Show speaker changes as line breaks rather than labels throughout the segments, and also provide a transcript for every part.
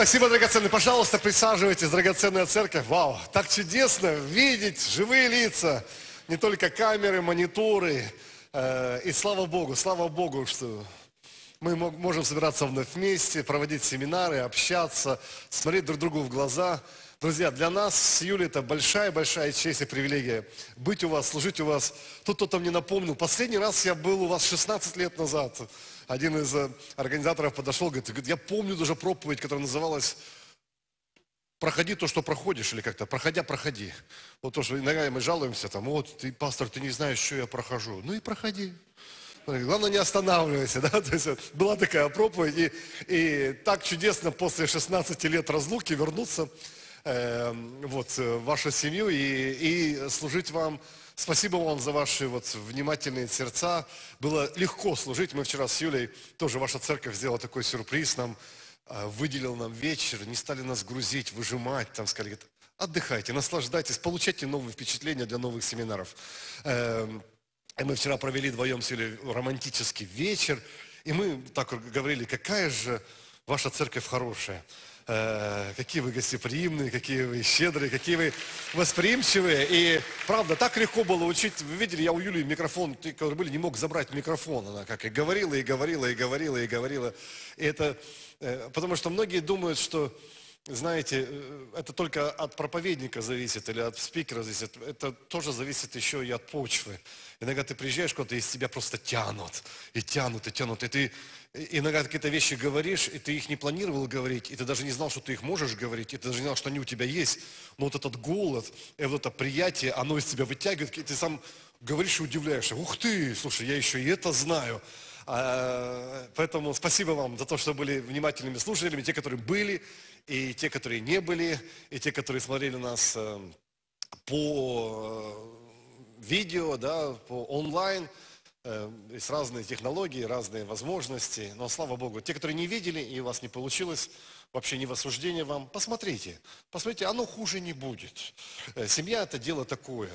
Спасибо, драгоценный. Пожалуйста, присаживайтесь, драгоценная церковь. Вау, так чудесно видеть живые лица. Не только камеры, мониторы. Э, и слава Богу, слава Богу, что мы можем собираться вновь вместе, проводить семинары, общаться, смотреть друг другу в глаза. Друзья, для нас с Юлей это большая-большая честь и привилегия быть у вас, служить у вас. Тут кто-то мне напомнил, последний раз я был у вас 16 лет назад один из э, организаторов подошел, говорит, я помню даже проповедь, которая называлась «Проходи то, что проходишь» или как-то «Проходя, проходи». Вот то, что иногда мы жалуемся, там, вот, ты, пастор, ты не знаешь, что я прохожу. Ну и проходи. Главное, не останавливайся, да, то есть э, была такая проповедь, и, и так чудесно после 16 лет разлуки вернуться эм, э, вот, в вашу семью и, и служить вам Спасибо вам за ваши вот внимательные сердца. Было легко служить. Мы вчера с Юлей, тоже ваша церковь сделала такой сюрприз нам, а, выделил нам вечер, не стали нас грузить, выжимать, там сказали, отдыхайте, наслаждайтесь, получайте новые впечатления для новых семинаров. Эм, и мы вчера провели вдвоем с Юлей романтический вечер, и мы так говорили, какая же ваша церковь хорошая. Э, какие вы гостеприимные, какие вы щедрые, какие вы восприимчивые. И правда, так легко было учить. Вы видели, я у Юли микрофон, который были, не мог забрать микрофон. Она как и говорила, и говорила, и говорила, и говорила. И это, э, потому что многие думают, что знаете, э, это только от проповедника зависит или от спикера зависит. Это тоже зависит еще и от почвы. Иногда ты приезжаешь куда-то, и из тебя просто тянут, и тянут, и тянут, и ты иногда какие-то вещи говоришь, и ты их не планировал говорить, и ты даже не знал, что ты их можешь говорить, и ты даже не знал, что они у тебя есть. Но вот этот голод, и вот это приятие, оно из тебя вытягивает, и ты сам говоришь и удивляешься. Ух ты, слушай, я еще и это знаю. А, поэтому спасибо вам за то, что были внимательными слушателями, те, которые были, и те, которые не были, и те, которые смотрели нас э, по э, видео, да, по онлайн э, есть разные технологии, разные возможности, но слава Богу, те, которые не видели и у вас не получилось, вообще не в осуждение вам, посмотрите, посмотрите, оно хуже не будет. Э, семья это дело такое.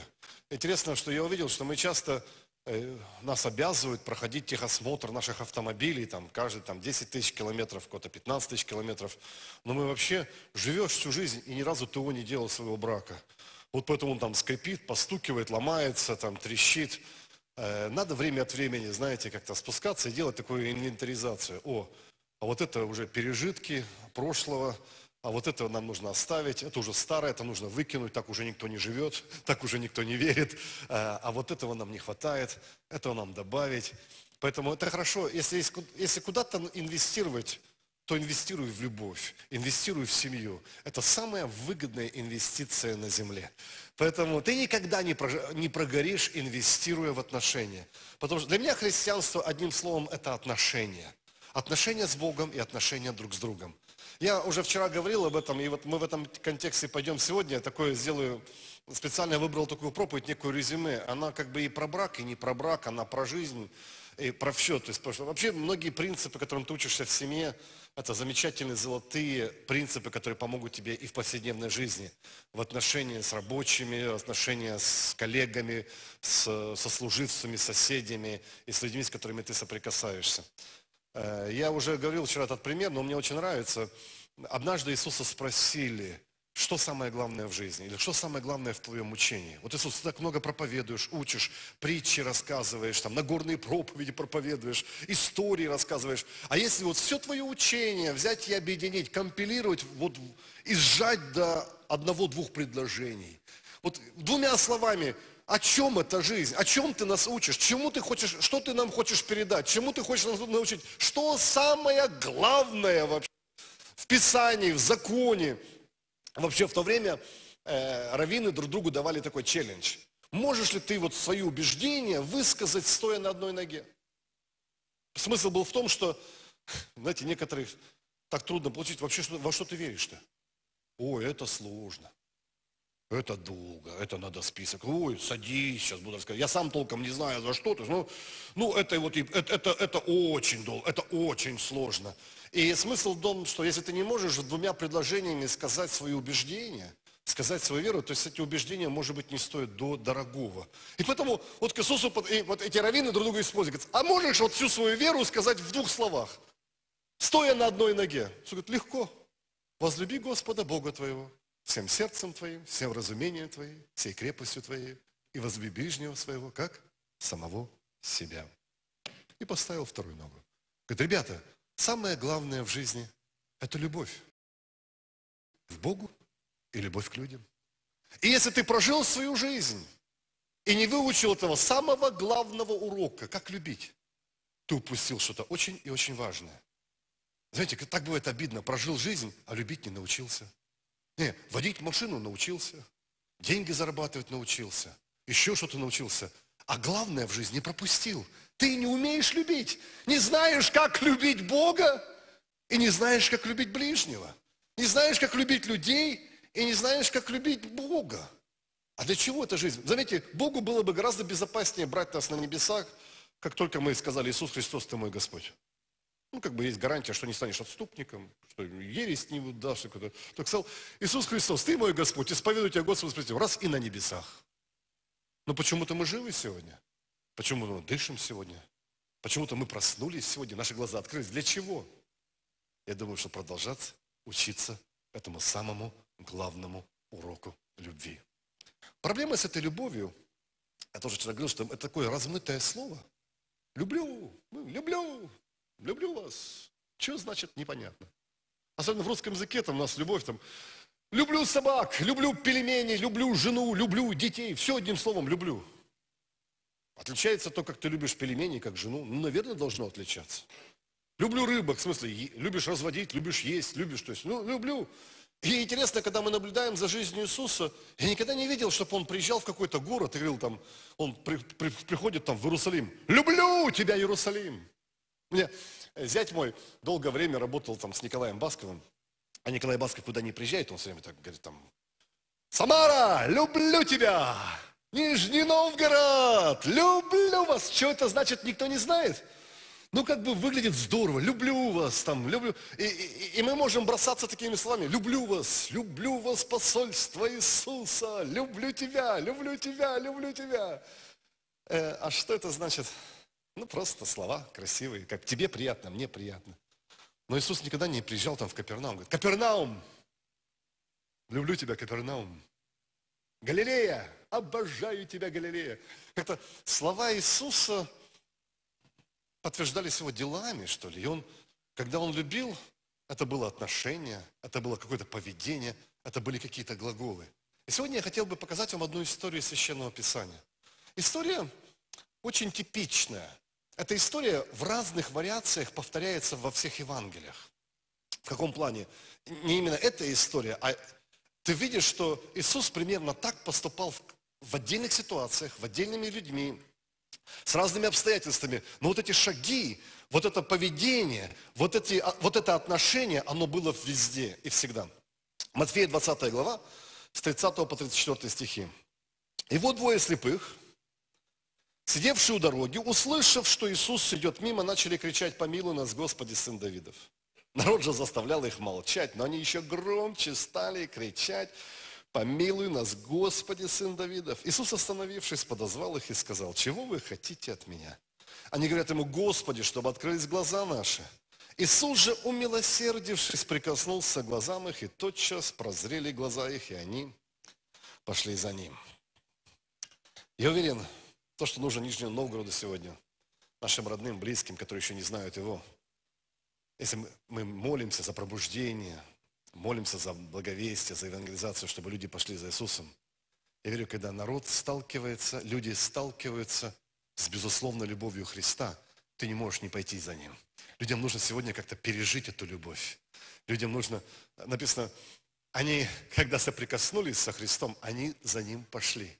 Интересно, что я увидел, что мы часто э, нас обязывают проходить техосмотр наших автомобилей, там, каждый там 10 тысяч километров, кто-то 15 тысяч километров. Но мы вообще живешь всю жизнь и ни разу ТО не делал своего брака. Вот поэтому он там скрипит, постукивает, ломается, там трещит. Э, надо время от времени, знаете, как-то спускаться и делать такую инвентаризацию. О, а вот это уже пережитки прошлого, а вот это нам нужно оставить, это уже старое, это нужно выкинуть, так уже никто не живет, так уже никто не верит, э, а вот этого нам не хватает, этого нам добавить. Поэтому это хорошо, если, если куда-то инвестировать то инвестируй в любовь, инвестируй в семью. Это самая выгодная инвестиция на земле. Поэтому ты никогда не, прогоришь, инвестируя в отношения. Потому что для меня христианство, одним словом, это отношения. Отношения с Богом и отношения друг с другом. Я уже вчера говорил об этом, и вот мы в этом контексте пойдем сегодня. Я такое сделаю, специально выбрал такую проповедь, некую резюме. Она как бы и про брак, и не про брак, она про жизнь, и про все. То есть, вообще многие принципы, которым ты учишься в семье, это замечательные золотые принципы, которые помогут тебе и в повседневной жизни, в отношении с рабочими, в отношении с коллегами, с сослуживцами, соседями и с людьми, с которыми ты соприкасаешься. Э, я уже говорил вчера этот пример, но мне очень нравится. Однажды Иисуса спросили, что самое главное в жизни, или что самое главное в твоем учении. Вот Иисус, ты так много проповедуешь, учишь, притчи рассказываешь, там, нагорные проповеди проповедуешь, истории рассказываешь. А если вот все твое учение взять и объединить, компилировать, вот, и сжать до одного-двух предложений, вот двумя словами, о чем эта жизнь, о чем ты нас учишь, чему ты хочешь, что ты нам хочешь передать, чему ты хочешь нас научить, что самое главное вообще в Писании, в законе, Вообще в то время э, раввины друг другу давали такой челлендж. Можешь ли ты вот свои убеждения высказать, стоя на одной ноге? Смысл был в том, что, знаете, некоторых так трудно получить вообще, во что ты веришь-то? О, это сложно. Это долго, это надо список. Ой, садись, сейчас буду рассказывать. Я сам толком не знаю, за что. То есть, ну, ну это, вот, это, это, это очень долго, это очень сложно. И смысл в том, что если ты не можешь двумя предложениями сказать свои убеждения, сказать свою веру, то есть эти убеждения, может быть, не стоят до дорогого. И поэтому вот к Иисусу и вот эти раввины друг друга используют. Говорят, а можешь вот всю свою веру сказать в двух словах, стоя на одной ноге? Все говорит, легко. Возлюби Господа Бога твоего всем сердцем твоим, всем разумением твоим, всей крепостью твоей, и возлюби ближнего своего, как самого себя. И поставил вторую ногу. Говорит, ребята, самое главное в жизни – это любовь в Богу и любовь к людям. И если ты прожил свою жизнь и не выучил этого самого главного урока, как любить, ты упустил что-то очень и очень важное. Знаете, так бывает обидно. Прожил жизнь, а любить не научился – не, водить машину научился, деньги зарабатывать научился, еще что-то научился. А главное в жизни пропустил. Ты не умеешь любить, не знаешь, как любить Бога, и не знаешь, как любить ближнего. Не знаешь, как любить людей, и не знаешь, как любить Бога. А для чего эта жизнь? Заметьте, Богу было бы гораздо безопаснее брать нас на небесах, как только мы сказали, Иисус Христос, ты мой Господь. Ну, как бы есть гарантия, что не станешь отступником, что ересь не дашь. Куда. Так сказал, Иисус Христос, ты мой Господь, исповедуй тебя Господь, Спасителю, раз и на небесах. Но почему-то мы живы сегодня. Почему-то мы дышим сегодня. Почему-то мы проснулись сегодня, наши глаза открылись. Для чего? Я думаю, что продолжать учиться этому самому главному уроку любви. Проблема с этой любовью, я тоже вчера говорил, что это такое размытое слово. Люблю, ну, люблю, Люблю вас. Что значит непонятно? Особенно в русском языке там у нас любовь там. Люблю собак, люблю пельмени, люблю жену, люблю детей. Все одним словом люблю. Отличается то, как ты любишь пельмени, как жену. Ну, наверное, должно отличаться. Люблю рыбок, в смысле, любишь разводить, любишь есть, любишь, то есть, ну, люблю. И интересно, когда мы наблюдаем за жизнью Иисуса, я никогда не видел, чтобы он приезжал в какой-то город и говорил там, он при, при, приходит там в Иерусалим, люблю тебя, Иерусалим. Мне э, зять мой долгое время работал там с Николаем Басковым, а Николай Басков куда не приезжает, он все время так говорит там, «Самара, люблю тебя! Нижний Новгород, люблю вас!» Что это значит, никто не знает? Ну, как бы выглядит здорово, люблю вас, там, люблю. И, и, и мы можем бросаться такими словами, люблю вас, люблю вас, посольство Иисуса, люблю тебя, люблю тебя, люблю тебя. Э, а что это значит? Ну, просто слова красивые, как тебе приятно, мне приятно. Но Иисус никогда не приезжал там в Капернаум. Говорит, Капернаум, люблю тебя, Капернаум. Галилея, обожаю тебя, Галилея. Это слова Иисуса подтверждались его делами, что ли. И он, когда он любил, это было отношение, это было какое-то поведение, это были какие-то глаголы. И сегодня я хотел бы показать вам одну историю Священного Писания. История очень типичная. Эта история в разных вариациях повторяется во всех Евангелиях. В каком плане? Не именно эта история, а ты видишь, что Иисус примерно так поступал в, в отдельных ситуациях, в отдельными людьми, с разными обстоятельствами. Но вот эти шаги, вот это поведение, вот, эти, а, вот это отношение, оно было везде и всегда. Матфея 20 глава, с 30 по 34 стихи. И вот двое слепых – Сидевшие у дороги, услышав, что Иисус идет мимо, начали кричать «Помилуй нас, Господи, Сын Давидов». Народ же заставлял их молчать, но они еще громче стали кричать «Помилуй нас, Господи, Сын Давидов». Иисус, остановившись, подозвал их и сказал «Чего вы хотите от меня?» Они говорят ему «Господи, чтобы открылись глаза наши». Иисус же, умилосердившись, прикоснулся к глазам их, и тотчас прозрели глаза их, и они пошли за ним. Я уверен, то, что нужно Нижнему Новгороду сегодня, нашим родным, близким, которые еще не знают его. Если мы молимся за пробуждение, молимся за благовестие, за евангелизацию, чтобы люди пошли за Иисусом. Я верю, когда народ сталкивается, люди сталкиваются с безусловной любовью Христа, ты не можешь не пойти за Ним. Людям нужно сегодня как-то пережить эту любовь. Людям нужно, написано, они, когда соприкоснулись со Христом, они за Ним пошли.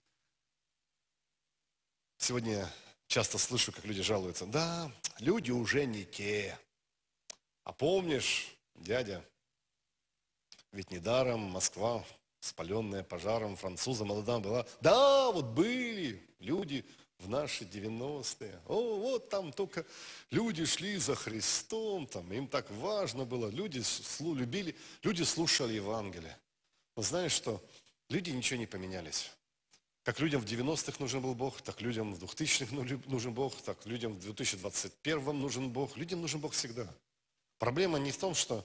Сегодня часто слышу, как люди жалуются. Да, люди уже не те. А помнишь, дядя, ведь недаром Москва, спаленная пожаром француза молода была. Да, вот были люди в наши 90-е. О, вот там только люди шли за Христом, там им так важно было. Люди слу, любили, люди слушали Евангелие. Но знаешь что? Люди ничего не поменялись. Как людям в 90-х нужен был Бог, так людям в 2000-х нужен Бог, так людям в 2021-м нужен Бог. Людям нужен Бог всегда. Проблема не в том, что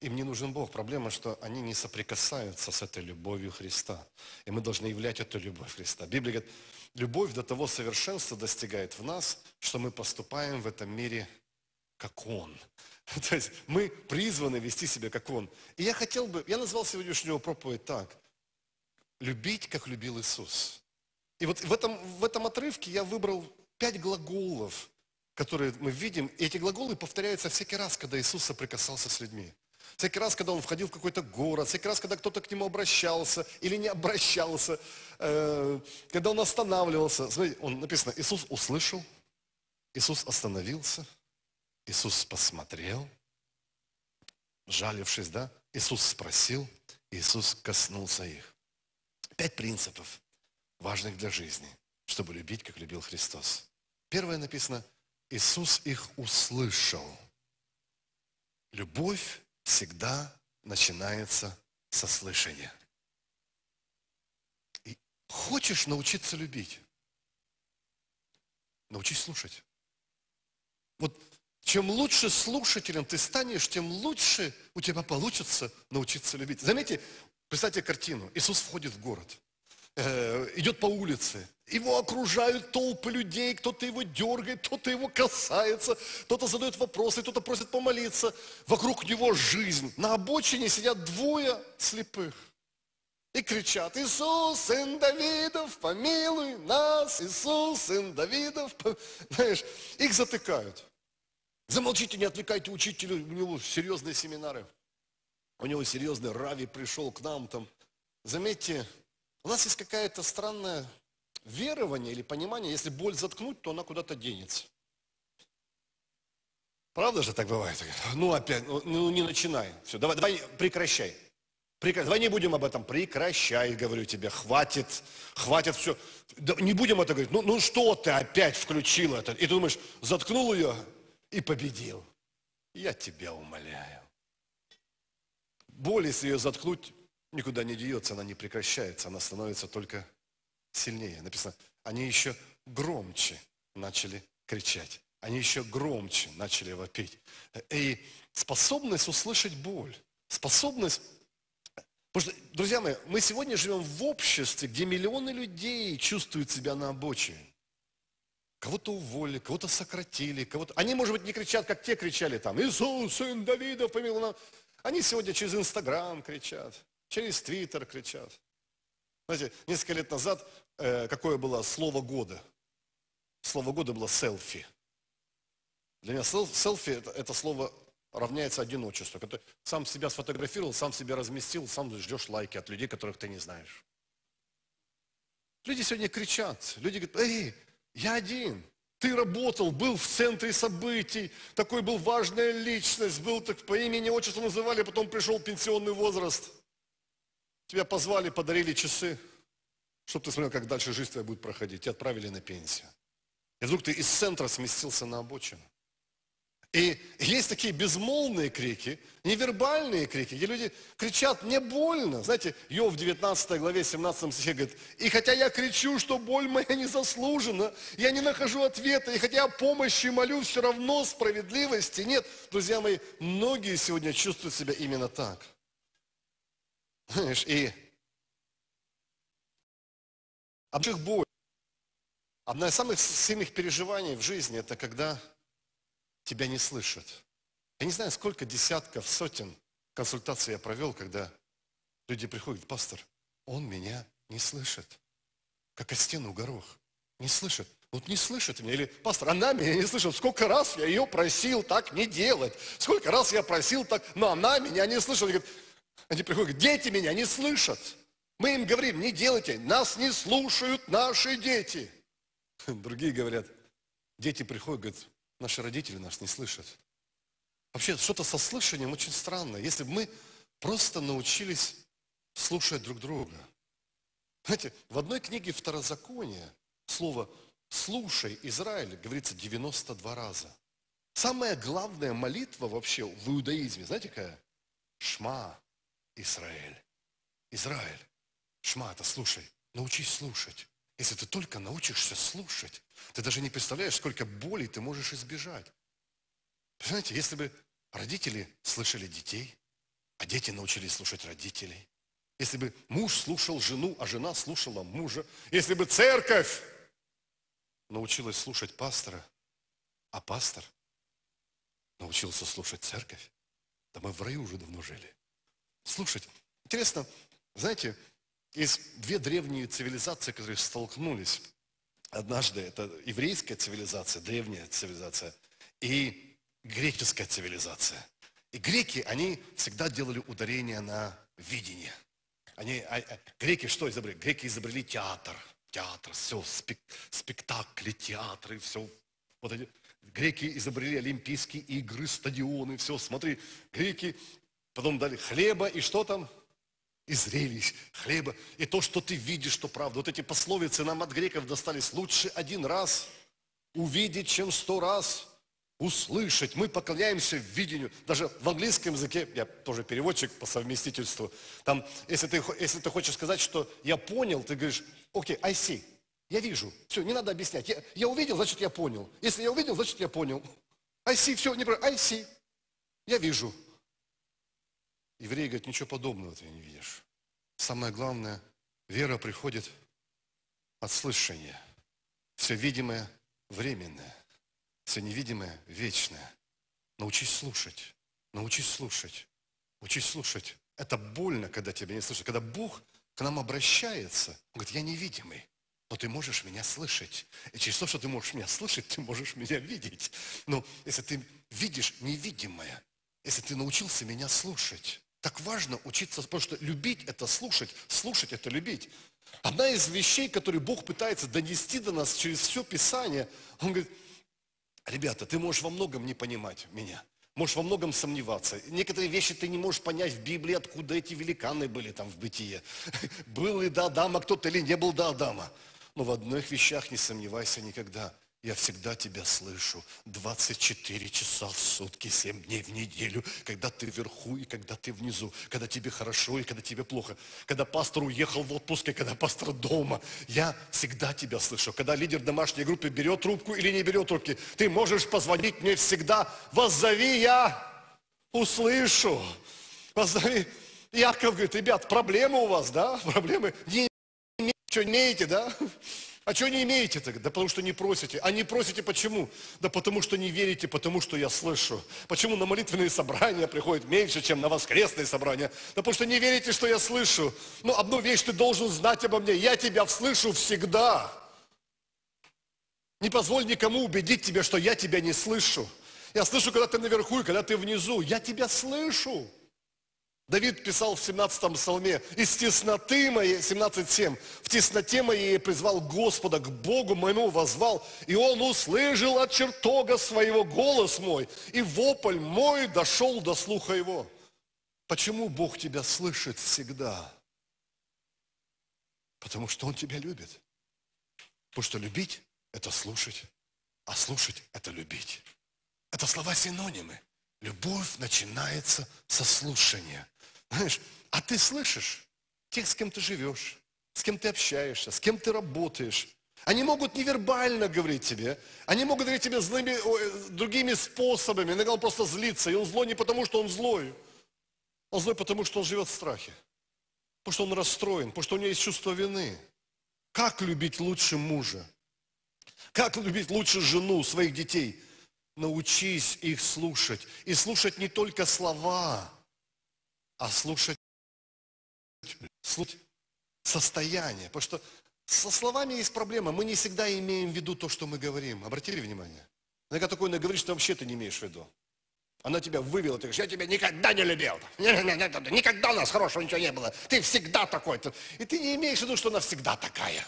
им не нужен Бог. Проблема, что они не соприкасаются с этой любовью Христа. И мы должны являть эту любовь Христа. Библия говорит, любовь до того совершенства достигает в нас, что мы поступаем в этом мире как Он. То есть мы призваны вести себя как Он. И я хотел бы, я назвал сегодняшнюю проповедь так любить, как любил Иисус. И вот в этом, в этом отрывке я выбрал пять глаголов, которые мы видим. И эти глаголы повторяются всякий раз, когда Иисус соприкасался с людьми. Всякий раз, когда он входил в какой-то город, всякий раз, когда кто-то к нему обращался или не обращался, э, когда он останавливался. Смотрите, он написано, Иисус услышал, Иисус остановился, Иисус посмотрел, жалившись, да, Иисус спросил, Иисус коснулся их пять принципов, важных для жизни, чтобы любить, как любил Христос. Первое написано, Иисус их услышал. Любовь всегда начинается со слышания. И хочешь научиться любить, научись слушать. Вот чем лучше слушателем ты станешь, тем лучше у тебя получится научиться любить. Заметьте, Представьте картину. Иисус входит в город, э, идет по улице, его окружают толпы людей, кто-то его дергает, кто-то его касается, кто-то задает вопросы, кто-то просит помолиться. Вокруг него жизнь. На обочине сидят двое слепых. И кричат, Иисус, сын Давидов, помилуй нас, Иисус, сын Давидов. Знаешь, их затыкают. Замолчите, не отвлекайте учителю у него серьезные семинары. У него серьезный рави пришел к нам там. Заметьте, у нас есть какая-то странная верование или понимание, если боль заткнуть, то она куда-то денется. Правда же так бывает? Ну опять, ну, ну не начинай. Все, давай, давай прекращай. Прекращай. Давай не будем об этом. Прекращай, говорю тебе, хватит, хватит все. Да, не будем это говорить. Ну, ну что ты опять включил это? И ты думаешь, заткнул ее и победил. Я тебя умоляю боль, если ее заткнуть, никуда не деется, она не прекращается, она становится только сильнее. Написано, они еще громче начали кричать, они еще громче начали вопить. И способность услышать боль, способность... что, друзья мои, мы сегодня живем в обществе, где миллионы людей чувствуют себя на обочине. Кого-то уволили, кого-то сократили, кого-то... Они, может быть, не кричат, как те кричали там, «Иисус, сын Давидов, помилуй нас!» Они сегодня через Инстаграм кричат, через Твиттер кричат. Знаете, несколько лет назад э, какое было слово года? Слово года было селфи. Для меня селфи это, это слово равняется одиночеству. Ты сам себя сфотографировал, сам себя разместил, сам ждешь лайки от людей, которых ты не знаешь. Люди сегодня кричат, люди говорят, эй, я один, ты работал, был в центре событий, такой был важная личность, был так по имени, отчество называли, потом пришел пенсионный возраст. Тебя позвали, подарили часы, чтобы ты смотрел, как дальше жизнь твоя будет проходить. Тебя отправили на пенсию. И вдруг ты из центра сместился на обочину. И есть такие безмолвные крики, невербальные крики, где люди кричат «мне больно». Знаете, Йов в 19 главе 17 стихе говорит, «И хотя я кричу, что боль моя не заслужена, я не нахожу ответа, и хотя я помощи молю, все равно справедливости нет». Друзья мои, многие сегодня чувствуют себя именно так. Знаешь, и об их боль. Одна из самых сильных переживаний в жизни – это когда тебя не слышат. Я не знаю, сколько десятков, сотен консультаций я провел, когда люди приходят, пастор, он меня не слышит, как о стену горох. Не слышит. Вот не слышит меня. Или, пастор, она меня не слышит. Сколько раз я ее просил так не делать. Сколько раз я просил так, но она меня не слышит. Они, приходят, дети меня не слышат. Мы им говорим, не делайте, нас не слушают наши дети. Другие говорят, дети приходят, говорят, Наши родители нас не слышат. Вообще, что-то со слышанием очень странное Если бы мы просто научились слушать друг друга. Знаете, в одной книге второзакония слово «слушай, Израиль» говорится 92 раза. Самая главная молитва вообще в иудаизме, знаете какая? Шма, Израиль. Израиль. Шма – это слушай. Научись слушать. Если ты только научишься слушать, ты даже не представляешь, сколько боли ты можешь избежать. Понимаете, если бы родители слышали детей, а дети научились слушать родителей, если бы муж слушал жену, а жена слушала мужа, если бы церковь научилась слушать пастора, а пастор научился слушать церковь, то мы в раю уже давно жили. Слушать. Интересно, знаете, есть две древние цивилизации, которые столкнулись. Однажды это еврейская цивилизация, древняя цивилизация, и греческая цивилизация. И греки, они всегда делали ударение на видение. Они, а, а, греки что изобрели? Греки изобрели театр. Театр, все, спек, спектакли, театры, все. Вот эти. Греки изобрели Олимпийские игры, стадионы, все, смотри. Греки потом дали хлеба и что там? и зрелищ хлеба, и то, что ты видишь, что правда. Вот эти пословицы нам от греков достались. Лучше один раз увидеть, чем сто раз услышать. Мы поклоняемся видению. Даже в английском языке, я тоже переводчик по совместительству, там, если ты, если ты хочешь сказать, что я понял, ты говоришь, окей, okay, I see, я вижу. Все, не надо объяснять. Я, я увидел, значит, я понял. Если я увидел, значит, я понял. I see, все, не про I see, я вижу. Евреи говорят, ничего подобного ты не видишь. Самое главное, вера приходит от слышания. Все видимое – временное, все невидимое – вечное. Научись слушать, научись слушать, учись слушать. Это больно, когда тебя не слышат. Когда Бог к нам обращается, Он говорит, я невидимый, но ты можешь меня слышать. И через то, что ты можешь меня слышать, ты можешь меня видеть. Но если ты видишь невидимое, если ты научился меня слушать, так важно учиться, потому что любить – это слушать, слушать – это любить. Одна из вещей, которые Бог пытается донести до нас через все Писание, Он говорит, ребята, ты можешь во многом не понимать меня, можешь во многом сомневаться. Некоторые вещи ты не можешь понять в Библии, откуда эти великаны были там в бытие. Был ли до Адама кто-то или не был до Адама. Но в одних вещах не сомневайся никогда – я всегда тебя слышу 24 часа в сутки, 7 дней в неделю, когда ты вверху и когда ты внизу, когда тебе хорошо и когда тебе плохо, когда пастор уехал в отпуск и когда пастор дома. Я всегда тебя слышу. Когда лидер домашней группы берет трубку или не берет трубки, ты можешь позвонить мне всегда. Воззови, я услышу. Воззови. Яков говорит, ребят, проблемы у вас, да? Проблемы? Не, не, что имеете, да? А чего не имеете тогда? Да потому что не просите. А не просите почему? Да потому что не верите, потому что я слышу. Почему на молитвенные собрания приходит меньше, чем на воскресные собрания? Да потому что не верите, что я слышу. Но ну, одну вещь ты должен знать обо мне. Я тебя слышу всегда. Не позволь никому убедить тебя, что я тебя не слышу. Я слышу, когда ты наверху и когда ты внизу. Я тебя слышу. Давид писал в 17-м псалме, «Из тесноты моей, 17.7, в тесноте моей призвал Господа, к Богу моему возвал, и Он услышал от чертога своего голос мой, и вопль мой дошел до слуха его». Почему Бог тебя слышит всегда? Потому что Он тебя любит. Потому что любить – это слушать, а слушать – это любить. Это слова-синонимы. Любовь начинается со слушания. Знаешь, а ты слышишь тех, с кем ты живешь, с кем ты общаешься, с кем ты работаешь. Они могут невербально говорить тебе, они могут говорить тебе злыми, о, э, другими способами. Иногда он просто злится, и он злой не потому, что он злой. Он злой, потому что он живет в страхе, потому что он расстроен, потому что у него есть чувство вины. Как любить лучше мужа? Как любить лучше жену, своих детей? Научись их слушать. И слушать не только слова, а слушать, слушать состояние. Потому что со словами есть проблема. Мы не всегда имеем в виду то, что мы говорим. Обратили внимание? Иногда ну, такое говорит, что вообще ты не имеешь в виду. Она тебя вывела, ты говоришь, я тебя никогда не любил. Никогда у нас хорошего ничего не было. Ты всегда такой. И ты не имеешь в виду, что она всегда такая.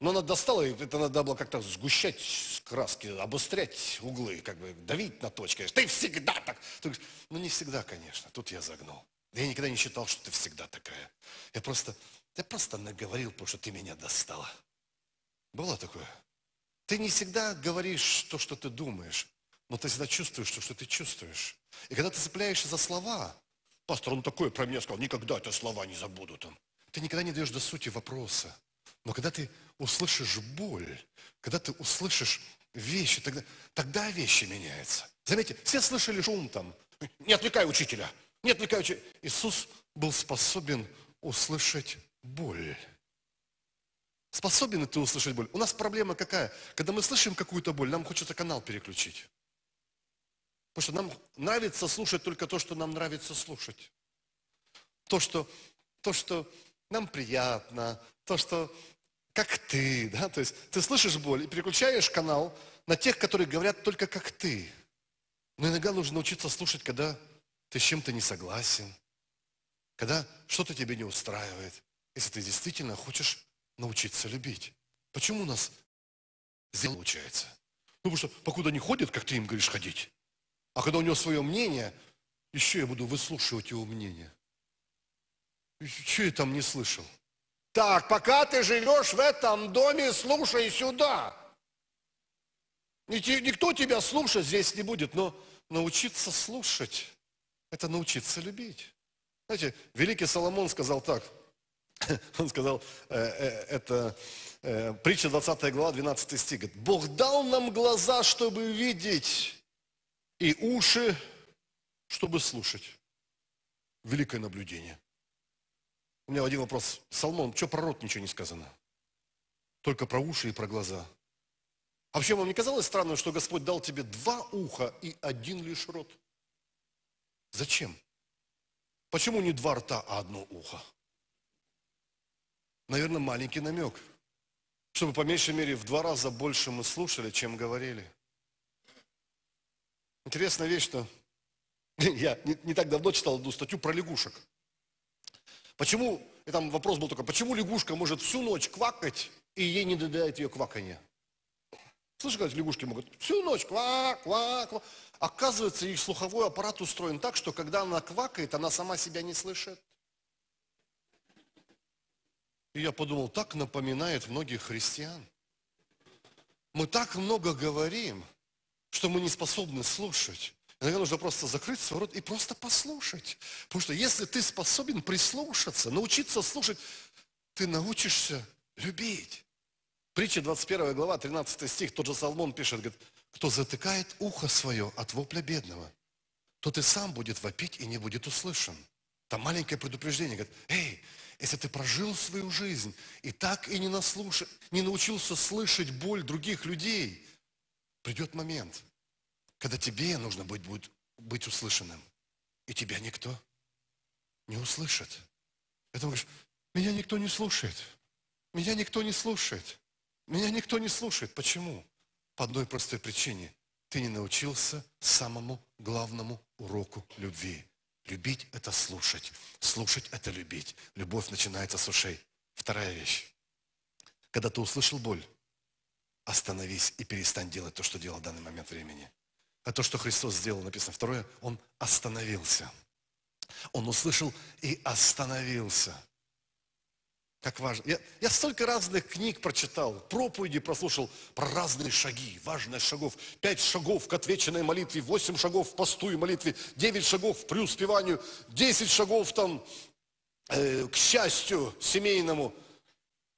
Но она достала, и это надо было как-то сгущать краски, обострять углы, как бы давить на точки. Ты всегда так. Ты говоришь, ну не всегда, конечно, тут я загнул. Я никогда не считал, что ты всегда такая. Я просто, я просто наговорил, потому что ты меня достала. Было такое? Ты не всегда говоришь то, что ты думаешь, но ты всегда чувствуешь то, что ты чувствуешь. И когда ты цепляешься за слова, пастор, он такое про меня сказал, никогда это слова не забуду там. Ты никогда не даешь до сути вопроса. Но когда ты услышишь боль, когда ты услышишь вещи, тогда, тогда вещи меняются. Заметьте, все слышали шум там. Не отвлекай учителя, не отвлекай учителя. Иисус был способен услышать боль. Способен ли ты услышать боль? У нас проблема какая? Когда мы слышим какую-то боль, нам хочется канал переключить. Потому что нам нравится слушать только то, что нам нравится слушать. То, что, то, что нам приятно, то, что как ты, да, то есть ты слышишь боль и переключаешь канал на тех, которые говорят только как ты. Но иногда нужно научиться слушать, когда ты с чем-то не согласен, когда что-то тебе не устраивает, если ты действительно хочешь научиться любить. Почему у нас здесь получается? Ну, потому что покуда не ходят, как ты им говоришь ходить, а когда у него свое мнение, еще я буду выслушивать его мнение. Чего я там не слышал? Так, пока ты живешь в этом доме, слушай сюда. Никто тебя слушать здесь не будет, но научиться слушать – это научиться любить. Знаете, великий Соломон сказал так, он сказал, э, э, это э, притча 20 глава, 12 стих, говорит, «Бог дал нам глаза, чтобы видеть, и уши, чтобы слушать». Великое наблюдение. У меня один вопрос. Соломон, что про рот ничего не сказано? Только про уши и про глаза. А вообще вам не казалось странным, что Господь дал тебе два уха и один лишь рот? Зачем? Почему не два рта, а одно ухо? Наверное, маленький намек, чтобы по меньшей мере в два раза больше мы слушали, чем говорили. Интересная вещь, что я не, не так давно читал одну статью про лягушек. Почему, и там вопрос был только: почему лягушка может всю ночь квакать, и ей не надоедает ее кваканье? Слышишь, как лягушки могут всю ночь квак, квак, квак. Оказывается, их слуховой аппарат устроен так, что когда она квакает, она сама себя не слышит. И я подумал, так напоминает многих христиан. Мы так много говорим, что мы не способны слушать. Иногда нужно просто закрыть свой рот и просто послушать. Потому что если ты способен прислушаться, научиться слушать, ты научишься любить. Притча 21 глава, 13 стих, тот же Соломон пишет, говорит, кто затыкает ухо свое от вопля бедного, тот и сам будет вопить и не будет услышан. Там маленькое предупреждение, говорит, эй, если ты прожил свою жизнь и так и не, наслуш... не научился слышать боль других людей, придет момент – когда тебе нужно быть, будет, быть услышанным, и тебя никто не услышит. ты думаешь, меня никто не слушает, меня никто не слушает, меня никто не слушает. Почему? По одной простой причине. Ты не научился самому главному уроку любви. Любить – это слушать. Слушать – это любить. Любовь начинается с ушей. Вторая вещь. Когда ты услышал боль, остановись и перестань делать то, что делал в данный момент времени а то, что Христос сделал, написано второе, он остановился. Он услышал и остановился. Как важно. Я, я столько разных книг прочитал, проповеди прослушал про разные шаги, важность шагов. Пять шагов к отвеченной молитве, восемь шагов в посту и молитве, девять шагов к преуспеванию, десять шагов там э, к счастью семейному.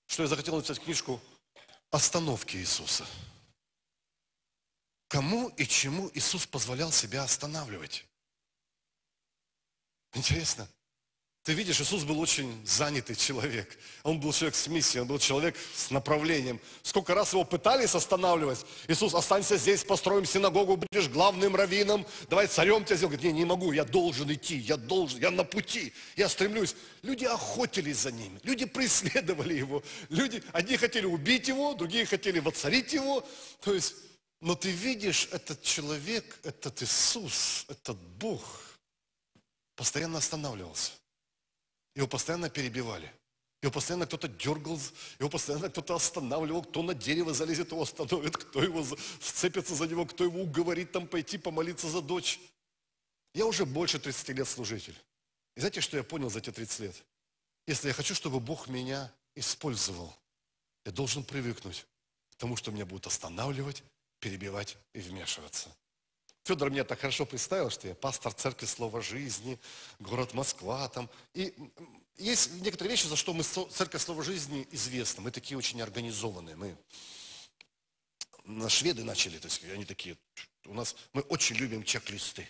Что я захотел написать книжку «Остановки Иисуса» кому и чему Иисус позволял себя останавливать. Интересно. Ты видишь, Иисус был очень занятый человек. Он был человек с миссией, он был человек с направлением. Сколько раз его пытались останавливать. Иисус, останься здесь, построим синагогу, будешь главным раввином, давай царем тебя сделаем. Говорит, не, не могу, я должен идти, я должен, я на пути, я стремлюсь. Люди охотились за ним, люди преследовали его. Люди, одни хотели убить его, другие хотели воцарить его. То есть но ты видишь, этот человек, этот Иисус, этот Бог постоянно останавливался. Его постоянно перебивали. Его постоянно кто-то дергал, его постоянно кто-то останавливал, кто на дерево залезет, его остановит, кто его вцепится за него, кто его уговорит там пойти помолиться за дочь. Я уже больше 30 лет служитель. И знаете, что я понял за эти 30 лет? Если я хочу, чтобы Бог меня использовал, я должен привыкнуть к тому, что меня будут останавливать, перебивать и вмешиваться. Федор меня так хорошо представил, что я пастор церкви Слова Жизни, город Москва там. И есть некоторые вещи, за что мы церковь Слова Жизни известна. Мы такие очень организованные. Мы на шведы начали, то есть они такие, у нас, мы очень любим чек-листы.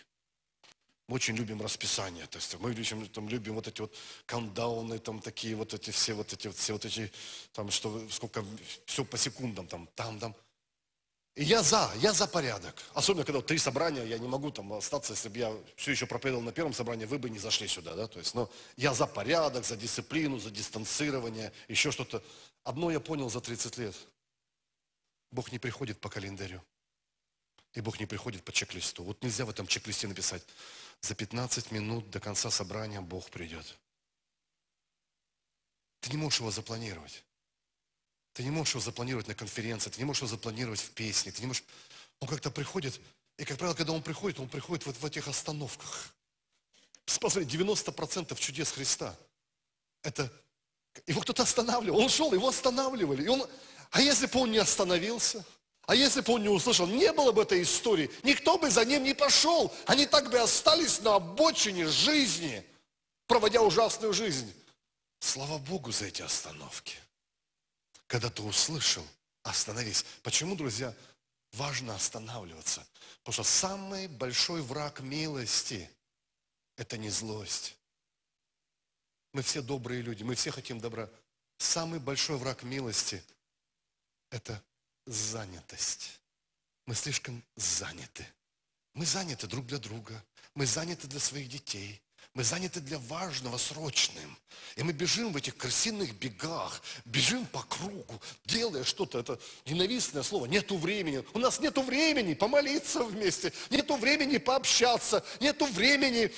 Мы очень любим расписание, то есть мы любим, там, любим вот эти вот кандауны, там такие вот эти все вот эти вот все вот эти, там что, сколько, все по секундам, там, там, там я за, я за порядок. Особенно, когда вот три собрания, я не могу там остаться, если бы я все еще проповедовал на первом собрании, вы бы не зашли сюда, да, то есть, но я за порядок, за дисциплину, за дистанцирование, еще что-то. Одно я понял за 30 лет. Бог не приходит по календарю. И Бог не приходит по чек-листу. Вот нельзя в этом чек-листе написать, за 15 минут до конца собрания Бог придет. Ты не можешь его запланировать. Ты не можешь его запланировать на конференции, ты не можешь его запланировать в песне, ты не можешь... Он как-то приходит, и, как правило, когда он приходит, он приходит вот в этих остановках. Посмотрите, 90% чудес Христа – это его кто-то останавливал. Он шел, его останавливали. И он... А если бы он не остановился? А если бы он не услышал, не было бы этой истории, никто бы за ним не пошел. Они так бы остались на обочине жизни, проводя ужасную жизнь. Слава Богу за эти остановки. Когда ты услышал, остановись. Почему, друзья, важно останавливаться? Потому что самый большой враг милости – это не злость. Мы все добрые люди, мы все хотим добра. Самый большой враг милости – это занятость. Мы слишком заняты. Мы заняты друг для друга, мы заняты для своих детей, мы заняты для важного, срочным. И мы бежим в этих крысиных бегах, бежим по кругу, делая что-то. Это ненавистное слово. Нету времени. У нас нету времени помолиться вместе. Нету времени пообщаться. Нету времени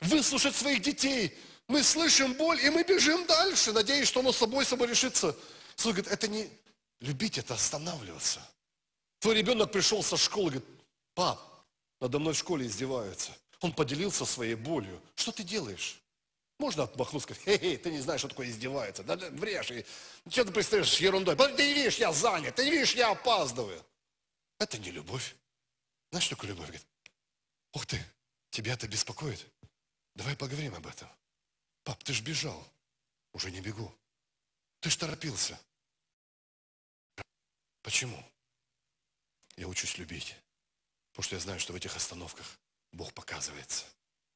выслушать своих детей. Мы слышим боль, и мы бежим дальше, надеясь, что оно собой собой решится. Слух говорит, это не любить, это останавливаться. Твой ребенок пришел со школы, говорит, пап, надо мной в школе издеваются. Он поделился своей болью. Что ты делаешь? Можно отмахнуться, сказать, хе хе ты не знаешь, что такое издевается. Да, да врешь, и что ты представляешь ерундой? Ты не видишь, я занят, ты не видишь, я опаздываю. Это не любовь. Знаешь, что такое любовь? Говорит, ух ты, тебя это беспокоит? Давай поговорим об этом. Пап, ты ж бежал. Уже не бегу. Ты ж торопился. Почему? Я учусь любить. Потому что я знаю, что в этих остановках Бог показывается.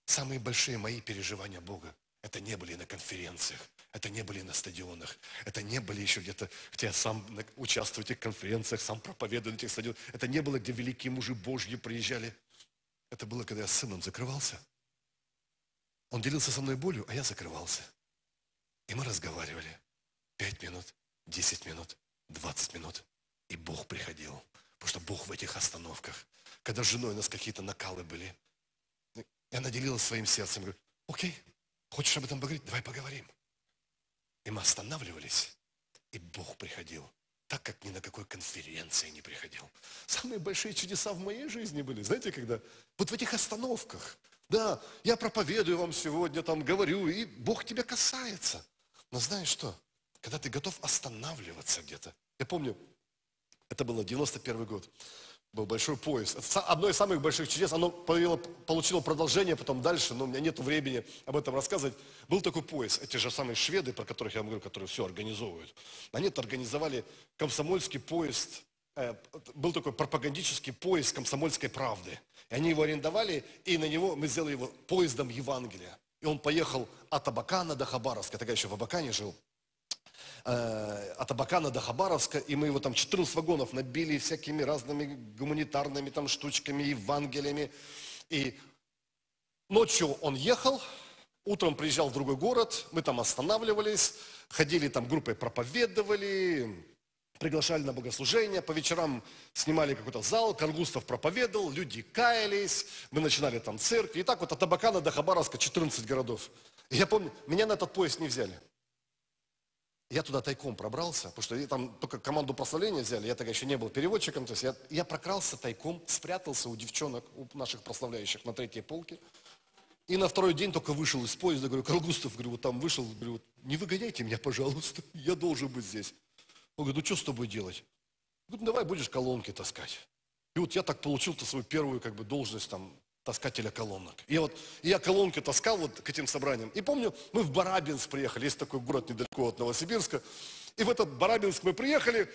Самые большие мои переживания Бога это не были на конференциях, это не были на стадионах, это не были еще где-то, где я сам участвую в этих конференциях, сам проповедую на этих стадионах. Это не было, где великие мужи Божьи приезжали. Это было, когда я с сыном закрывался. Он делился со мной болью, а я закрывался. И мы разговаривали. Пять минут, десять минут, двадцать минут. И Бог приходил. Потому что Бог в этих остановках. Когда с женой у нас какие-то накалы были – и она делилась своим сердцем. Говорю, окей, хочешь об этом поговорить? Давай поговорим. И мы останавливались, и Бог приходил так, как ни на какой конференции не приходил. Самые большие чудеса в моей жизни были, знаете, когда? Вот в этих остановках. Да, я проповедую вам сегодня, там говорю, и Бог тебя касается. Но знаешь что? Когда ты готов останавливаться где-то. Я помню, это было 91 год был большой поезд. Это одно из самых больших чудес, оно получило продолжение потом дальше, но у меня нет времени об этом рассказывать. Был такой поезд, эти же самые шведы, про которых я вам говорю, которые все организовывают. Они организовали комсомольский поезд, э, был такой пропагандический поезд комсомольской правды. И они его арендовали, и на него мы сделали его поездом Евангелия. И он поехал от Абакана до Хабаровска, тогда еще в Абакане жил э, от Абакана до Хабаровска, и мы его там 14 вагонов набили всякими разными гуманитарными там штучками, евангелиями. И ночью он ехал, утром приезжал в другой город, мы там останавливались, ходили там группой, проповедовали, приглашали на богослужение, по вечерам снимали какой-то зал, Кангустов проповедовал, люди каялись, мы начинали там церкви. И так вот от Абакана до Хабаровска 14 городов. И я помню, меня на этот поезд не взяли. Я туда тайком пробрался, потому что там только команду прославления взяли, я тогда еще не был переводчиком, то есть я, я прокрался тайком, спрятался у девчонок, у наших прославляющих на третьей полке. И на второй день только вышел из поезда, говорю, Каргустов, говорю, вот там вышел, говорю, вот, не выгоняйте меня, пожалуйста, я должен быть здесь. Он говорит, ну что с тобой делать? Говорю, «Ну давай будешь колонки таскать. И вот я так получил-то свою первую как бы должность там таскателя колонок. И вот, я колонки таскал вот к этим собраниям. И помню, мы в Барабинск приехали, есть такой город недалеко от Новосибирска. И в этот Барабинск мы приехали,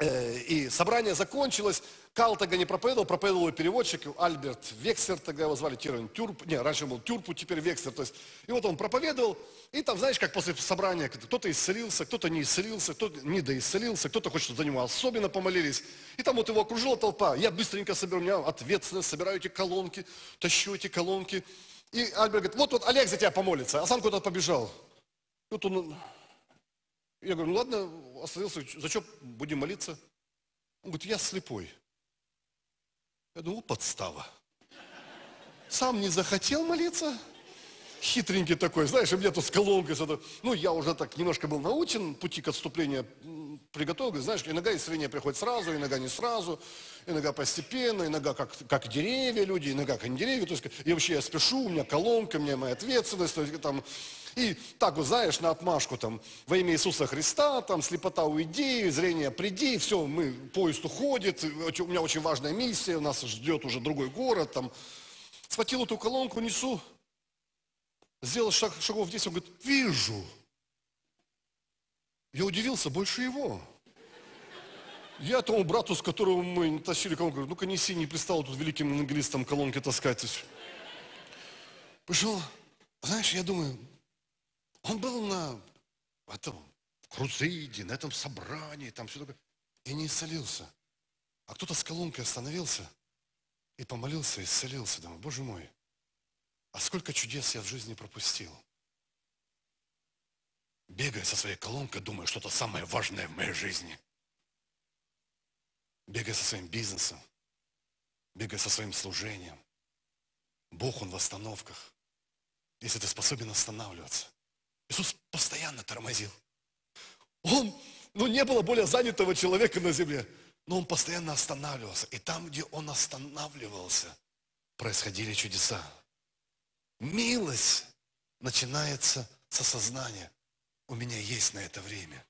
Э, и собрание закончилось, Кал тогда не проповедовал, проповедовал его переводчик, Альберт Вексер, тогда его звали термин Тюрп, не, раньше он был Тюрпу, теперь Вексер, то есть, и вот он проповедовал, и там, знаешь, как после собрания, кто-то исцелился, кто-то не исцелился, кто-то не доисцелился, кто-то хочет, чтобы за него особенно помолились, и там вот его окружила толпа, я быстренько соберу, у меня ответственность, собираю эти колонки, тащу эти колонки, и Альберт говорит, вот-вот Олег за тебя помолится, а сам куда-то побежал. И вот он я говорю, ну ладно, остановился, зачем будем молиться? Он говорит, я слепой. Я думаю, «Ну, подстава. Сам не захотел молиться, хитренький такой, знаешь, и мне тут с колонкой Ну, я уже так немножко был научен, пути к отступлению приготовил. Знаешь, иногда исцеление приходит сразу, иногда не сразу, иногда постепенно, иногда как, как деревья люди, иногда как не деревья. То есть, и вообще я спешу, у меня колонка, у меня моя ответственность, то есть, там, и так вот, знаешь, на отмашку там, во имя Иисуса Христа, там, слепота уйди, зрение приди, все, мы, поезд уходит, у меня очень важная миссия, нас ждет уже другой город, там. Схватил эту колонку, несу, сделал шаг, шагов 10, он говорит, вижу. Я удивился больше его. Я тому брату, с которым мы тащили колонку, говорю, ну-ка неси, не пристало тут великим английстам колонки таскать. Пришел, знаешь, я думаю, он был на этом Крузыде, на этом собрании, там все такое. И не исцелился. А кто-то с колонкой остановился и помолился, и исцелился. Думаю, боже мой, а сколько чудес я в жизни пропустил. Бегая со своей колонкой, думаю, что-то самое важное в моей жизни. Бегая со своим бизнесом, бегая со своим служением. Бог, Он в остановках. Если ты способен останавливаться, Иисус постоянно тормозил. Он, ну не было более занятого человека на земле, но он постоянно останавливался. И там, где он останавливался, происходили чудеса. Милость начинается с осознания. У меня есть на это время.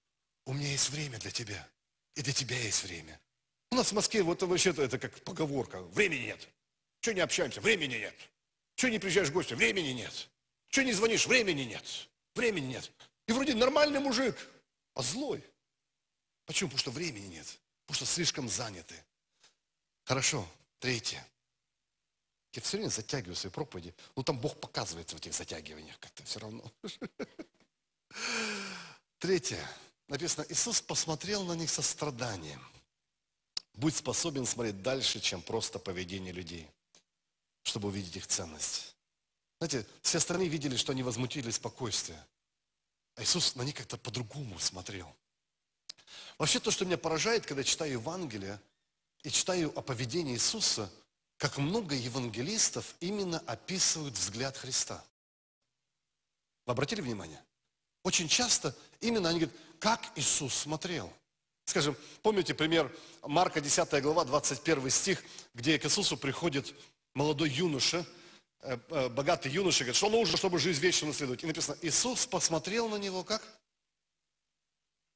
У меня есть время для тебя. И для тебя есть время. У нас в Москве вот вообще-то это как поговорка. Времени нет. Чего не общаемся? Времени нет. Чего не приезжаешь в гости? Времени нет. Чего не звонишь? Времени нет. Времени нет. И вроде нормальный мужик, а злой. Почему? Потому что времени нет. Потому что слишком заняты. Хорошо. Третье. Я все время затягиваю свои проповеди. Ну, там Бог показывается в этих затягиваниях как-то все равно. Третье. Написано, Иисус посмотрел на них со страданием. Будь способен смотреть дальше, чем просто поведение людей, чтобы увидеть их ценность. Знаете, все страны видели, что они возмутили спокойствие. А Иисус на них как-то по-другому смотрел. Вообще то, что меня поражает, когда читаю Евангелие и читаю о поведении Иисуса, как много евангелистов именно описывают взгляд Христа. Вы обратили внимание? Очень часто именно они говорят, как Иисус смотрел. Скажем, помните пример Марка 10 глава, 21 стих, где к Иисусу приходит молодой юноша – Э, э, богатый юноша, говорит, что нужно, чтобы жизнь вечную наследовать? И написано, Иисус посмотрел на него как?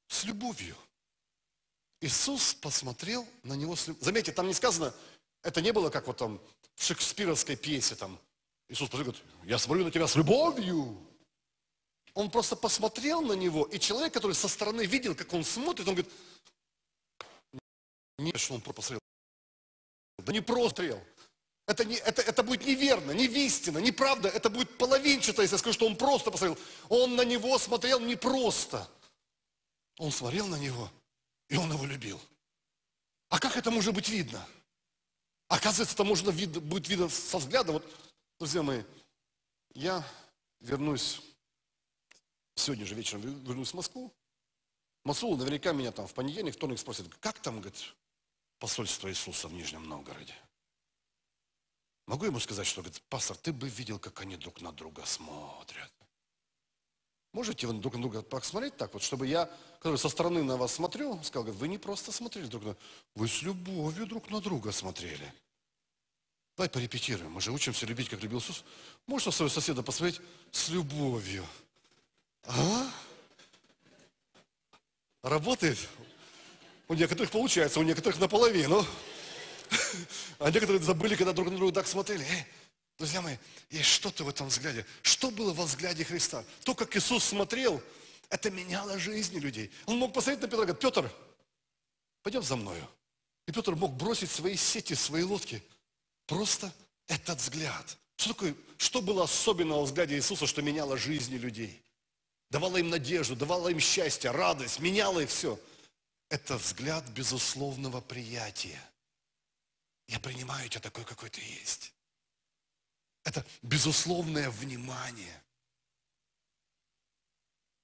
С любовью. Иисус посмотрел на него с любовью. Заметьте, там не сказано, это не было как вот там в шекспировской пьесе там. Иисус говорит, я смотрю на тебя с любовью. Он просто посмотрел на него, и человек, который со стороны видел, как он смотрит, он говорит, нет, что он посмотрел. Да не просмотрел. Это, не, это, это будет неверно, невистина, неправда. Это будет половинчато, если я скажу, что он просто посмотрел. Он на него смотрел не просто. Он смотрел на него, и он его любил. А как это может быть видно? Оказывается, это можно вид, будет видно со взгляда. Вот, друзья мои, я вернусь, сегодня же вечером вернусь в Москву. Масул наверняка меня там в понедельник, вторник спросит, как там, говорит, посольство Иисуса в Нижнем Новгороде? Могу ему сказать, что, говорит, пастор, ты бы видел, как они друг на друга смотрят. Можете вы друг на друга посмотреть так вот, чтобы я, который со стороны на вас смотрю, сказал, говорит, вы не просто смотрели друг на друга, вы с любовью друг на друга смотрели. Давай порепетируем, мы же учимся любить, как любил Иисус. Можно своего соседа посмотреть с любовью? А? Работает? У некоторых получается, у некоторых наполовину. А некоторые забыли, когда друг на друга так смотрели. Эй, друзья мои, есть что-то в этом взгляде. Что было во взгляде Христа? То, как Иисус смотрел, это меняло жизни людей. Он мог посмотреть на Петра и говорит, Петр, пойдем за мною. И Петр мог бросить свои сети, свои лодки. Просто этот взгляд. Что, такое, что было особенного в взгляде Иисуса, что меняло жизни людей? Давало им надежду, давало им счастье, радость, меняло их все. Это взгляд безусловного приятия – я принимаю тебя такой, какой ты есть. Это безусловное внимание.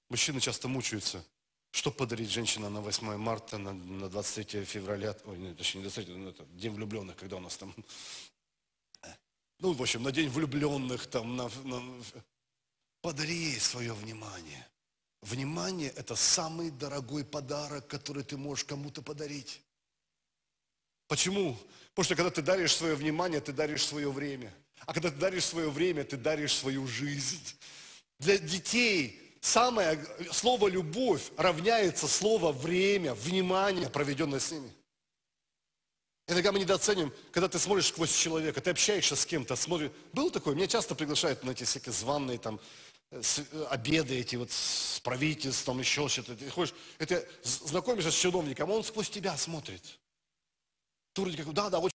Мужчины часто мучаются. Что подарить женщине на 8 марта, на, на 23 февраля, ой, нет, точнее, не 23, ну, это День влюбленных, когда у нас там, ну, в общем, на День влюбленных, там, на, на... подари свое внимание. Внимание – это самый дорогой подарок, который ты можешь кому-то подарить. Почему? Потому что когда ты даришь свое внимание, ты даришь свое время. А когда ты даришь свое время, ты даришь свою жизнь. Для детей самое слово «любовь» равняется слово «время», «внимание», проведенное с ними. Иногда мы недооценим, когда ты смотришь сквозь человека, ты общаешься с кем-то, смотришь. Было такое? Меня часто приглашают на эти всякие званные там э, э, обеды эти вот с правительством, еще что-то. Ты ходишь, это знакомишься с чиновником, а он сквозь тебя смотрит. Турники, как, да, да, очень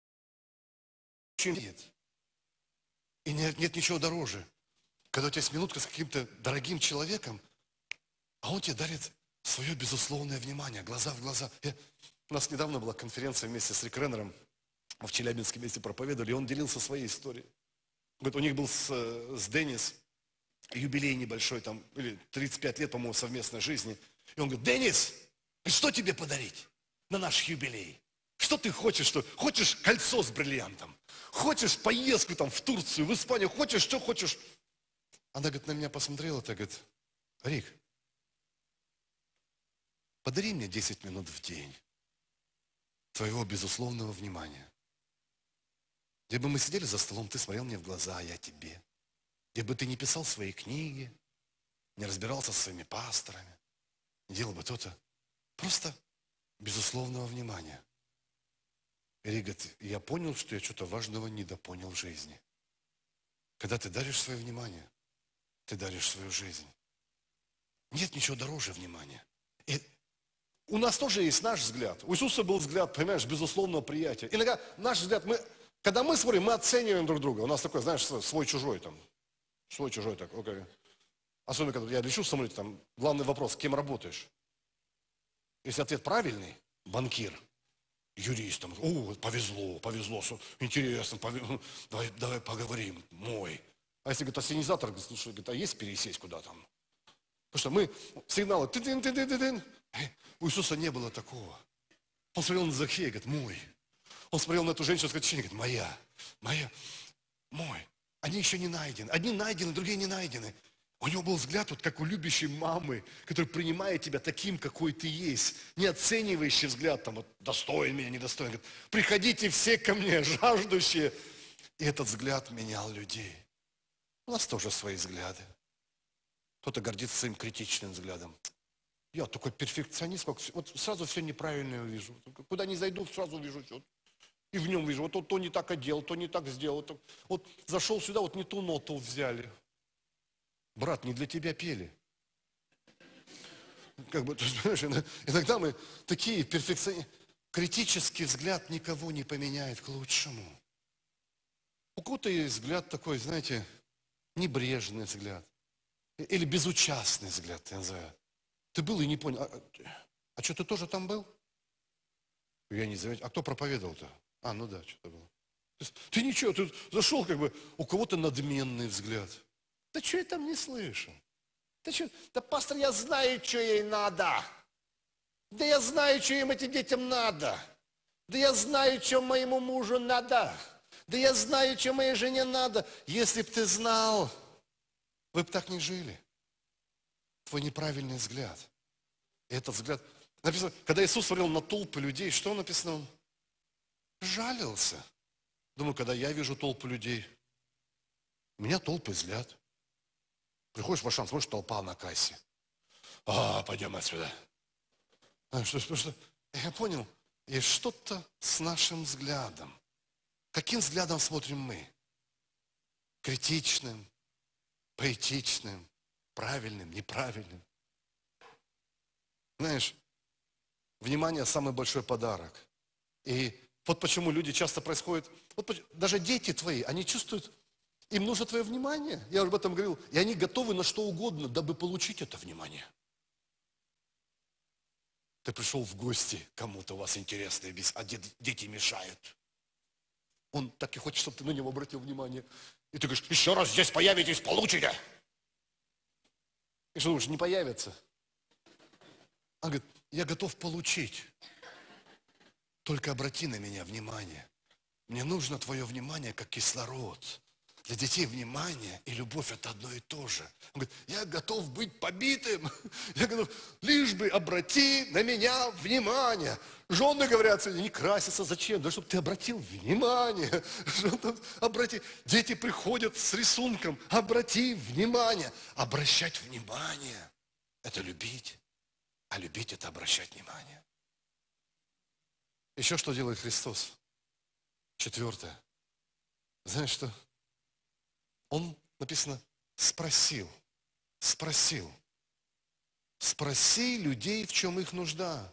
очень видит. И нет, нет ничего дороже. Когда у тебя есть минутка с каким-то дорогим человеком, а он тебе дарит свое безусловное внимание, глаза в глаза. Я... У нас недавно была конференция вместе с Рик Реннером, в Челябинске вместе проповедовали, и он делился своей историей. Говорит, у них был с, с Деннис юбилей небольшой, там, или 35 лет, по-моему, совместной жизни. И он говорит, Деннис, что тебе подарить на наш юбилей? Что ты хочешь? Что? Хочешь кольцо с бриллиантом? Хочешь поездку там в Турцию, в Испанию? Хочешь, что хочешь? Она, говорит, на меня посмотрела, так говорит, Рик, подари мне 10 минут в день твоего безусловного внимания. Где бы мы сидели за столом, ты смотрел мне в глаза, а я тебе. Где бы ты не писал свои книги, не разбирался со своими пасторами, не делал бы то-то. Просто безусловного внимания – Эри говорит, я понял, что я что-то важного недопонял в жизни. Когда ты даришь свое внимание, ты даришь свою жизнь. Нет ничего дороже внимания. И у нас тоже есть наш взгляд. У Иисуса был взгляд, понимаешь, безусловного приятия. Иногда наш взгляд, мы, когда мы смотрим, мы оцениваем друг друга. У нас такой, знаешь, свой-чужой там. Свой-чужой так, окей. Особенно, когда я лечу в самолете, там главный вопрос, с кем работаешь? Если ответ правильный, банкир – юристом. О, повезло, повезло, интересно, повезло. Ну, давай, давай поговорим, мой. А если, говорит, ассенизатор, говорит, слушай, говорит, а есть пересесть куда там? Потому что мы сигналы, ты -дин, ты -дин, ты -дин. Э, у Иисуса не было такого. Он смотрел на Захея, говорит, мой. Он смотрел на эту женщину, сказал, говорит, моя, моя, мой. Они еще не найдены. Одни найдены, другие не найдены. У него был взгляд, вот как у любящей мамы, которая принимает тебя таким, какой ты есть, не оценивающий взгляд, там, вот, достоин меня, недостоин. Говорит, приходите все ко мне, жаждущие. И этот взгляд менял людей. У нас тоже свои взгляды. Кто-то гордится своим критичным взглядом. Я такой перфекционист, как, вот сразу все неправильное вижу. Куда не зайду, сразу вижу все. И в нем вижу, вот, вот то не так одел, то не так сделал. То, вот зашел сюда, вот не ту ноту взяли брат, не для тебя пели. Как бы, ты иногда мы такие перфекционисты. Критический взгляд никого не поменяет к лучшему. У кого-то есть взгляд такой, знаете, небрежный взгляд. Или безучастный взгляд, я называю. Ты был и не понял. А, а что, ты тоже там был? Я не знаю. А кто проповедовал-то? А, ну да, что-то было. Ты ничего, ты зашел как бы, у кого-то надменный взгляд – да что я там не слышу? Да, что? да пастор, я знаю, что ей надо. Да я знаю, что им этим детям надо. Да я знаю, что моему мужу надо. Да я знаю, что моей жене надо. Если б ты знал, вы бы так не жили. Твой неправильный взгляд. этот взгляд... Написано, когда Иисус смотрел на толпы людей, что написано? Он жалился. Думаю, когда я вижу толпы людей, у меня толпы взгляд. Приходишь в Ашан, смотришь, толпа на кассе. А, пойдем отсюда. А, что, что, что? Я понял, есть что-то с нашим взглядом. Каким взглядом смотрим мы? Критичным, поэтичным, правильным, неправильным. Знаешь, внимание – самый большой подарок. И вот почему люди часто происходят, вот даже дети твои, они чувствуют им нужно твое внимание. Я уже об этом говорил. И они готовы на что угодно, дабы получить это внимание. Ты пришел в гости кому-то, у вас интересные беседы, а дети мешают. Он так и хочет, чтобы ты на него обратил внимание. И ты говоришь, еще раз здесь появитесь, получите. И что думаешь, не появится? Он а говорит, я готов получить. Только обрати на меня внимание. Мне нужно твое внимание, как кислород. Для детей внимание и любовь – это одно и то же. Он говорит, я готов быть побитым, я готов, лишь бы обрати на меня внимание. Жены говорят сегодня, не красится, зачем? Да чтобы ты обратил внимание. Жены, обрати. Дети приходят с рисунком, обрати внимание. Обращать внимание – это любить, а любить – это обращать внимание. Еще что делает Христос? Четвертое. Знаешь что? Он, написано, спросил, спросил. Спроси людей, в чем их нужда,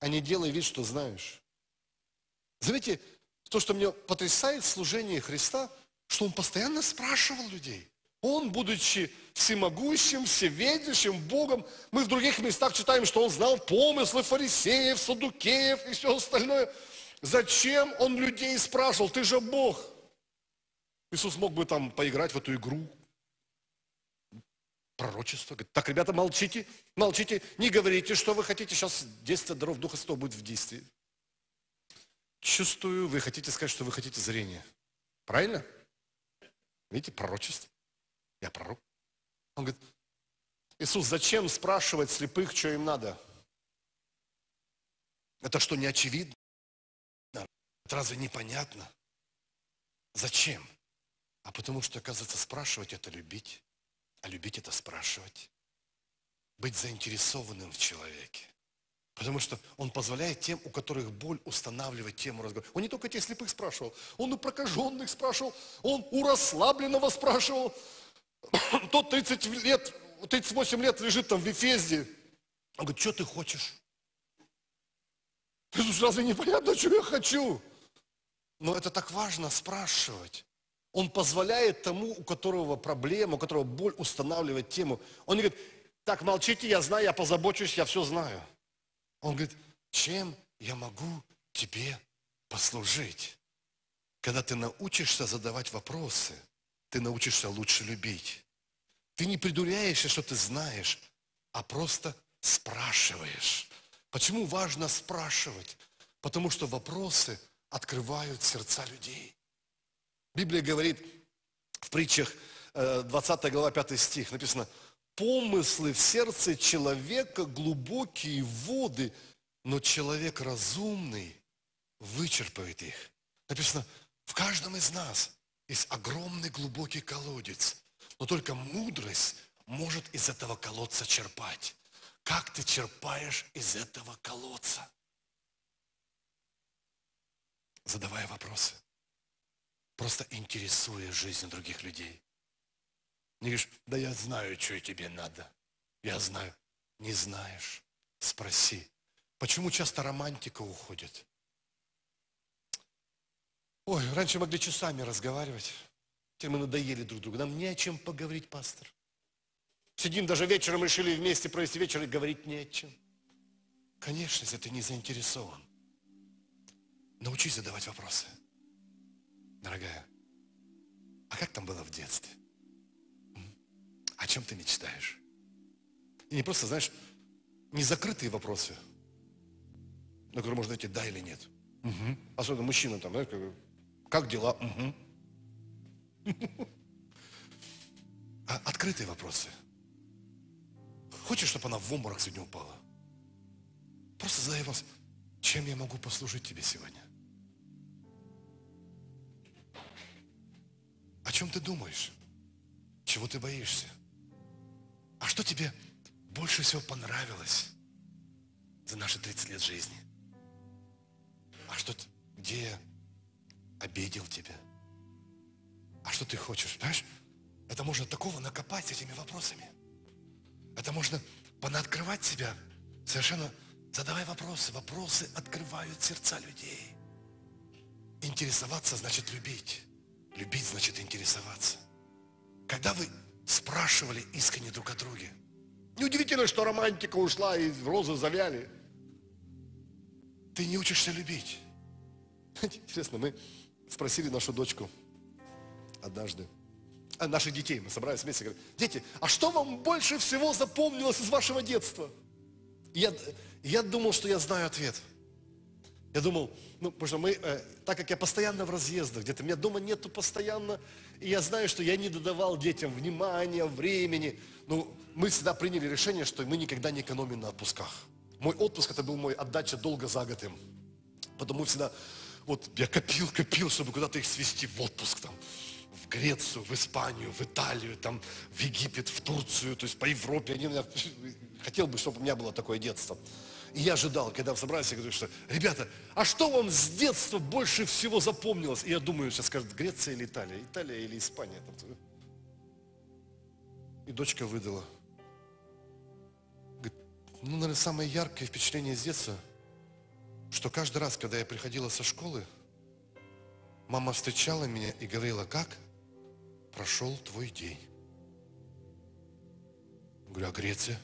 а не делай вид, что знаешь. Заметьте, то, что меня потрясает в служении Христа, что Он постоянно спрашивал людей. Он, будучи всемогущим, всеведущим Богом, мы в других местах читаем, что Он знал помыслы фарисеев, садукеев и все остальное. Зачем Он людей спрашивал? Ты же Бог. Иисус мог бы там поиграть в эту игру. Пророчество. Говорит, так, ребята, молчите, молчите, не говорите, что вы хотите. Сейчас действие даров Духа Святого будет в действии. Чувствую, вы хотите сказать, что вы хотите зрение. Правильно? Видите, пророчество. Я пророк. Он говорит, Иисус, зачем спрашивать слепых, что им надо? Это что, не очевидно? Это разве непонятно? Зачем? А потому что, оказывается, спрашивать – это любить, а любить – это спрашивать. Быть заинтересованным в человеке. Потому что он позволяет тем, у которых боль, устанавливать тему разговора. Он не только тех слепых спрашивал, он у прокаженных спрашивал, он у расслабленного спрашивал. Тот 30 лет, 38 лет лежит там в Вифезде. Он говорит, что ты хочешь? Ты разве непонятно, что я хочу? Но это так важно спрашивать. Он позволяет тому, у которого проблема, у которого боль, устанавливать тему. Он не говорит, так, молчите, я знаю, я позабочусь, я все знаю. Он говорит, чем я могу тебе послужить? Когда ты научишься задавать вопросы, ты научишься лучше любить. Ты не придуряешься, что ты знаешь, а просто спрашиваешь. Почему важно спрашивать? Потому что вопросы открывают сердца людей. Библия говорит в притчах 20 э, глава 5 стих, написано, «Помыслы в сердце человека глубокие воды, но человек разумный вычерпывает их». Написано, в каждом из нас есть огромный глубокий колодец, но только мудрость может из этого колодца черпать. Как ты черпаешь из этого колодца? Задавая вопросы просто интересуясь жизнь других людей. Не говоришь, да я знаю, что тебе надо. Я знаю. Не знаешь. Спроси. Почему часто романтика уходит? Ой, раньше могли часами разговаривать. Теперь мы надоели друг другу. Нам не о чем поговорить, пастор. Сидим даже вечером, решили вместе провести вечер и говорить не о чем. Конечно, если ты не заинтересован. Научись задавать вопросы дорогая, а как там было в детстве? О чем ты мечтаешь? И не просто, знаешь, не закрытые вопросы, на которые можно найти да или нет. Угу. Особенно мужчина там, знаешь, как, как дела? Угу. А открытые вопросы. Хочешь, чтобы она в обморок сегодня упала? Просто задай вопрос, чем я могу послужить тебе сегодня? О чем ты думаешь? Чего ты боишься? А что тебе больше всего понравилось за наши 30 лет жизни? А что, где я обидел тебя? А что ты хочешь? знаешь? это можно такого накопать с этими вопросами. Это можно понаоткрывать себя совершенно, задавая вопросы. Вопросы открывают сердца людей. Интересоваться значит любить. Любить значит интересоваться. Когда вы спрашивали искренне друг о друге, неудивительно, что романтика ушла и розы завяли. Ты не учишься любить. Интересно, мы спросили нашу дочку однажды, а наших детей, мы собрались вместе, говорим, дети, а что вам больше всего запомнилось из вашего детства? Я, я думал, что я знаю ответ – я думал, ну, потому что мы, э, так как я постоянно в разъездах, где-то меня дома нету постоянно, и я знаю, что я не додавал детям внимания, времени. Ну, мы всегда приняли решение, что мы никогда не экономим на отпусках. Мой отпуск, это был мой отдача долго за год им. Потому всегда, вот я копил, копил, чтобы куда-то их свести в отпуск там в Грецию, в Испанию, в Италию, там, в Египет, в Турцию, то есть по Европе. Они, я хотел бы, чтобы у меня было такое детство. И я ожидал, когда в собрании, говорю, что, ребята, а что вам с детства больше всего запомнилось? И я думаю, сейчас скажут, Греция или Италия, Италия или Испания. Там. И дочка выдала. Говорит, ну, наверное, самое яркое впечатление с детства, что каждый раз, когда я приходила со школы, мама встречала меня и говорила, как прошел твой день. Говорю, а Греция?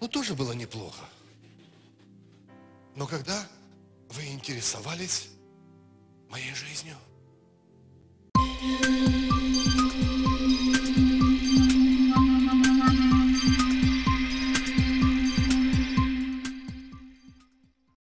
ну, тоже было неплохо. Но когда вы интересовались моей жизнью,